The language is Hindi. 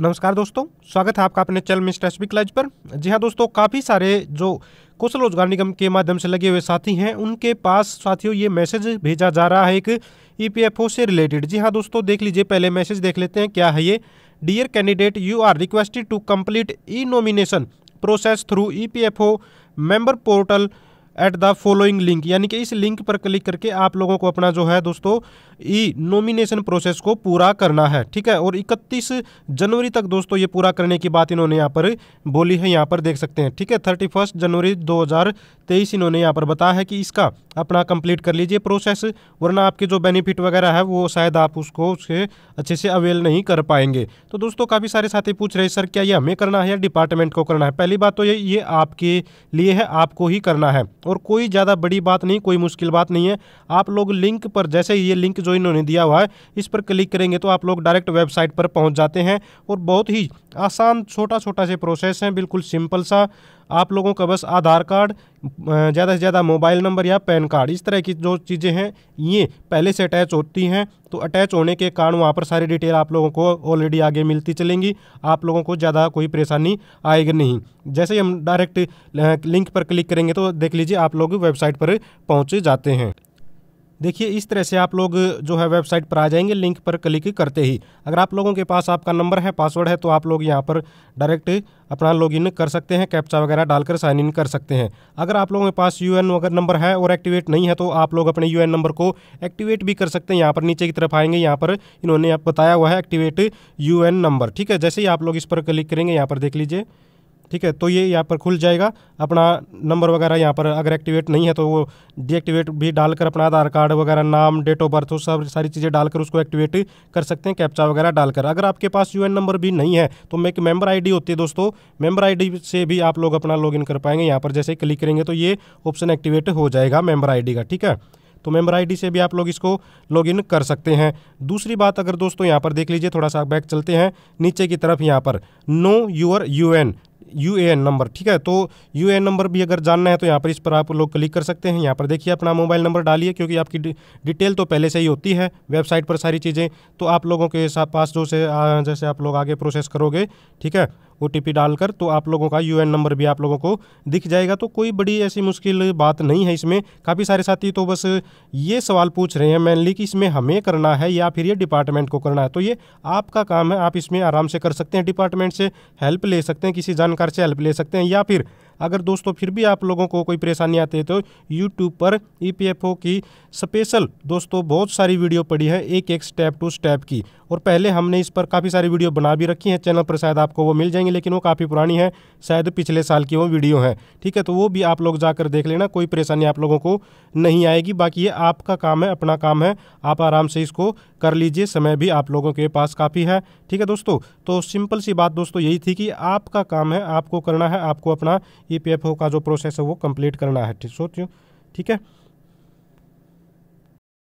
नमस्कार दोस्तों स्वागत है आपका अपने चैनल मिस्टर एसबिक लाइज पर जी हाँ दोस्तों काफ़ी सारे जो कौशल रोजगार निगम के माध्यम से लगे हुए साथी हैं उनके पास साथियों ये मैसेज भेजा जा रहा है एक ईपीएफओ e से रिलेटेड जी हाँ दोस्तों देख लीजिए पहले मैसेज देख लेते हैं क्या है ये dear candidate you are requested to complete e nomination process through E P F O member portal at the following link यानी कि इस लिंक पर क्लिक करके आप लोगों को अपना जो है दोस्तों ई नॉमिनेशन प्रोसेस को पूरा करना है ठीक है और 31 जनवरी तक दोस्तों ये पूरा करने की बात इन्होंने यहाँ पर बोली है यहाँ पर देख सकते हैं ठीक है थर्टी जनवरी 2023 इन्होंने यहाँ पर बताया है कि इसका अपना कंप्लीट कर लीजिए प्रोसेस वरना आपके जो बेनिफिट वगैरह है वो शायद आप उसको उसके अच्छे से अवेल नहीं कर पाएंगे तो दोस्तों काफ़ी सारे साथी पूछ रहे सर क्या ये हमें करना है या डिपार्टमेंट को करना है पहली बात तो ये ये आपके लिए है आपको ही करना है और कोई ज़्यादा बड़ी बात नहीं कोई मुश्किल बात नहीं है आप लोग लिंक पर जैसे ये लिंक जो इन्होंने दिया हुआ है इस पर क्लिक करेंगे तो आप लोग डायरेक्ट वेबसाइट पर पहुँच जाते हैं और बहुत ही आसान छोटा छोटा से प्रोसेस है बिल्कुल सिंपल सा आप लोगों का बस आधार कार्ड ज़्यादा से ज़्यादा मोबाइल नंबर या पैन कार्ड इस तरह की जो चीज़ें हैं ये पहले से अटैच होती हैं तो अटैच होने के कारण वहाँ पर सारी डिटेल आप लोगों को ऑलरेडी आगे मिलती चलेंगी आप लोगों को ज़्यादा कोई परेशानी आएगी नहीं जैसे ही हम डायरेक्ट लिंक पर क्लिक करेंगे तो देख लीजिए आप लोग वेबसाइट पर पहुँच जाते हैं देखिए इस तरह से आप लोग जो है वेबसाइट पर आ जाएंगे लिंक पर क्लिक करते ही अगर आप लोगों के पास आपका नंबर है पासवर्ड है तो आप लोग यहाँ पर डायरेक्ट अपना लॉगिन कर सकते हैं कैप्चा वगैरह डालकर साइन इन कर सकते हैं अगर आप लोगों के पास यू एन वगैरह नंबर है और एक्टिवेट नहीं है तो आप लोग अपने यू एन नंबर को एक्टिवेट भी कर सकते हैं यहाँ पर नीचे की तरफ आएंगे यहाँ पर इन्होंने आप बताया हुआ है एक्टिवेट यू एन नंबर ठीक है जैसे ही आप लोग इस पर क्लिक करेंगे यहाँ पर देख लीजिए ठीक है तो ये यहाँ पर खुल जाएगा अपना नंबर वगैरह यहाँ पर अगर एक्टिवेट नहीं है तो वो डीएक्टिवेट भी डालकर अपना आधार कार्ड वगैरह नाम डेट ऑफ बर्थ सब सारी चीज़ें डालकर उसको एक्टिवेट कर सकते हैं कैप्चा वगैरह डालकर अगर आपके पास यू नंबर भी नहीं है तो मैं एक मेम्बर आई होती है दोस्तों मेम्बर आई से भी आप लोग अपना लॉग कर पाएंगे यहाँ पर जैसे क्लिक करेंगे तो ये ऑप्शन एक्टिवेट हो जाएगा मेम्बर आई का ठीक है तो मेम्बर आईडी से भी आप लोग इसको लॉगिन कर सकते हैं दूसरी बात अगर दोस्तों यहाँ पर देख लीजिए थोड़ा सा बैक चलते हैं नीचे की तरफ यहाँ पर know your UAN U A N number ठीक है तो यू ए एन नंबर भी अगर जानना है तो यहाँ पर इस पर आप लोग क्लिक कर सकते हैं यहाँ पर देखिए अपना मोबाइल नंबर डालिए क्योंकि आपकी डिटेल तो पहले से ही होती है वेबसाइट पर सारी चीज़ें तो आप लोगों के पास जो से जैसे आप लोग आगे प्रोसेस करोगे ठीक है ओ डालकर तो आप लोगों का यू नंबर भी आप लोगों को दिख जाएगा तो कोई बड़ी ऐसी मुश्किल बात नहीं है इसमें काफ़ी सारे साथी तो बस ये सवाल पूछ रहे हैं मेनली कि इसमें हमें करना है या फिर ये डिपार्टमेंट को करना है तो ये आपका काम है आप इसमें आराम से कर सकते हैं डिपार्टमेंट से हेल्प ले सकते हैं किसी जानकार से हेल्प ले सकते हैं या फिर अगर दोस्तों फिर भी आप लोगों को कोई परेशानी आती है तो यूट्यूब पर ई e की स्पेशल दोस्तों बहुत सारी वीडियो पड़ी है एक एक स्टेप टू स्टेप की और पहले हमने इस पर काफ़ी सारी वीडियो बना भी रखी हैं चैनल पर शायद आपको वो मिल जाएंगे लेकिन वो काफ़ी पुरानी है शायद पिछले साल की वो वीडियो है ठीक है तो वो भी आप लोग जाकर देख लेना कोई परेशानी आप लोगों को नहीं आएगी बाकी ये आपका काम है अपना काम है आप आराम से इसको कर लीजिए समय भी आप लोगों के पास काफ़ी है ठीक है दोस्तों तो सिंपल सी बात दोस्तों यही थी कि आपका काम है आपको करना है आपको अपना ई पी एफ ओ का जो प्रोसेस है वो कंप्लीट करना है ठीक सोच ठीक है